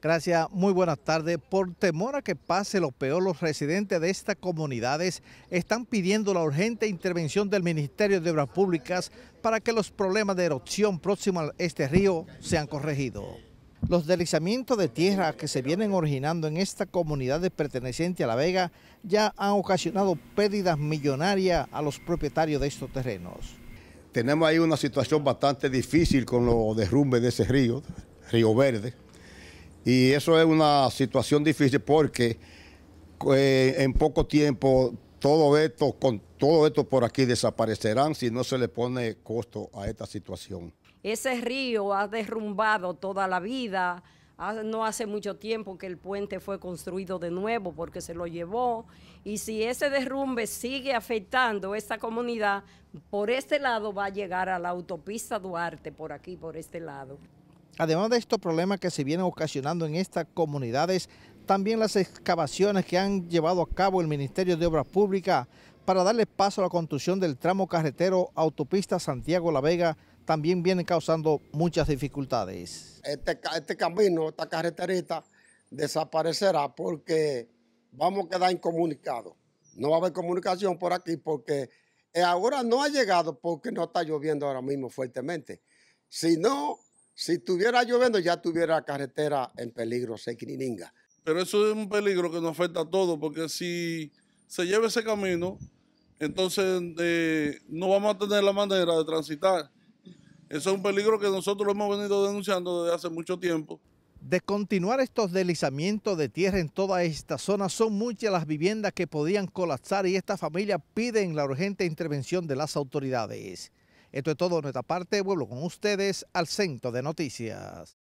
Gracias, muy buenas tardes. Por temor a que pase lo peor, los residentes de estas comunidades están pidiendo la urgente intervención del Ministerio de Obras Públicas para que los problemas de erupción próximo a este río sean corregidos. Los deslizamientos de tierra que se vienen originando en estas comunidades pertenecientes a La Vega ya han ocasionado pérdidas millonarias a los propietarios de estos terrenos. Tenemos ahí una situación bastante difícil con los derrumbes de ese río, Río Verde y eso es una situación difícil porque eh, en poco tiempo todo esto, con todo esto por aquí desaparecerán si no se le pone costo a esta situación. Ese río ha derrumbado toda la vida. Ah, no hace mucho tiempo que el puente fue construido de nuevo porque se lo llevó. Y si ese derrumbe sigue afectando esta comunidad, por este lado va a llegar a la autopista Duarte, por aquí, por este lado. Además de estos problemas que se vienen ocasionando en estas comunidades, también las excavaciones que han llevado a cabo el Ministerio de Obras Públicas para darle paso a la construcción del tramo carretero autopista Santiago-La Vega también vienen causando muchas dificultades. Este, este camino, esta carreterita desaparecerá porque vamos a quedar incomunicados. No va a haber comunicación por aquí porque eh, ahora no ha llegado porque no está lloviendo ahora mismo fuertemente. Si no, si estuviera lloviendo, ya tuviera carretera en peligro, Sequininga. Pero eso es un peligro que nos afecta a todos, porque si se lleva ese camino, entonces eh, no vamos a tener la manera de transitar. Eso es un peligro que nosotros lo hemos venido denunciando desde hace mucho tiempo. De continuar estos deslizamientos de tierra en toda esta zona, son muchas las viviendas que podían colapsar y esta familia piden la urgente intervención de las autoridades. Esto es todo de nuestra parte, vuelvo con ustedes al centro de noticias.